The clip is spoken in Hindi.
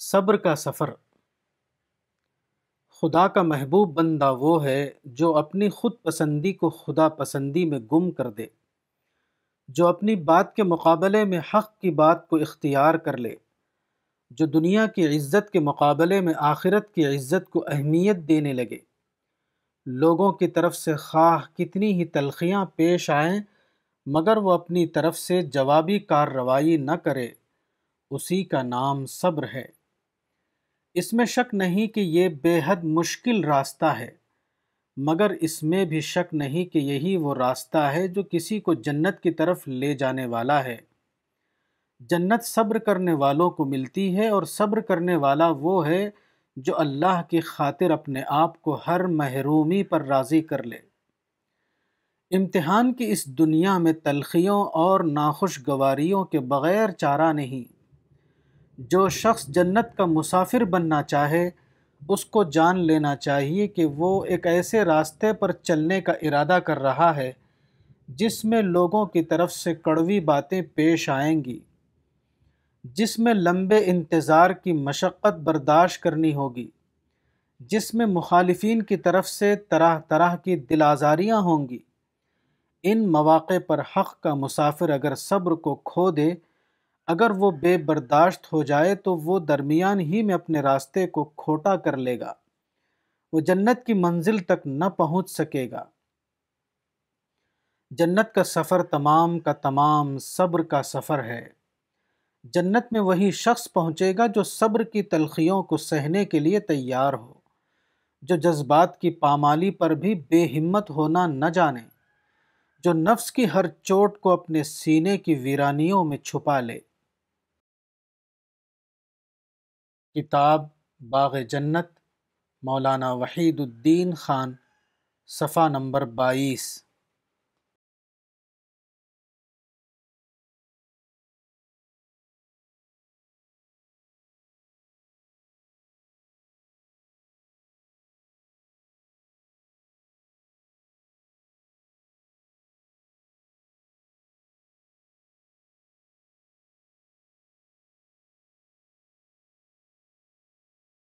सब्र का सफ़र खुदा का महबूब बंदा वो है जो अपनी खुद पसंदी को खुदा पसंदी में गुम कर दे जो अपनी बात के मुकाबले में हक़ की बात को इख्तियार कर ले जो दुनिया की इज़्ज़त के मुकाबले में आखिरत की इज़्ज़त को अहमियत देने लगे लोगों की तरफ से खाह कितनी ही तलखियाँ पेश आए मगर वो अपनी तरफ से जवाबी कार्रवाई न करे उसी का नाम सब्र है इसमें शक नहीं कि ये बेहद मुश्किल रास्ता है मगर इसमें भी शक नहीं कि यही वो रास्ता है जो किसी को जन्नत की तरफ ले जाने वाला है जन्नत सब्र करने वालों को मिलती है और सब्र करने वाला वो है जो अल्लाह की खातिर अपने आप को हर महरूमी पर राज़ी कर ले इम्तिहान की इस दुनिया में तलखियों और नाखुशगवारियों के बग़ैर चारा नहीं जो शख्स जन्नत का मुसाफिर बनना चाहे उसको जान लेना चाहिए कि वो एक ऐसे रास्ते पर चलने का इरादा कर रहा है जिसमें लोगों की तरफ से कड़वी बातें पेश आएंगी जिसमें लंबे इंतज़ार की मशक्क़त बर्दाश्त करनी होगी जिसमें मुखालफन की तरफ से तरह तरह की दिल आज़ारियाँ होंगी इन मौाक़े पर हक़ का मुसाफिर अगर सब्र को खो दे अगर वो बेबर्दाश्त हो जाए तो वो दरमियान ही में अपने रास्ते को खोटा कर लेगा वो जन्नत की मंजिल तक न पहुंच सकेगा जन्नत का सफ़र तमाम का तमाम सब्र का सफ़र है जन्नत में वही शख्स पहुंचेगा जो सब्र की तलखियों को सहने के लिए तैयार हो जो जज्बात की पामाली पर भी बेहिम्मत होना न जाने जो नफ्स की हर चोट को अपने सीने की वीरानियों में छुपा ले किताब बाग जन्नत मौलाना वहीदुद्दीन ख़ान सफ़ा नंबर बाईस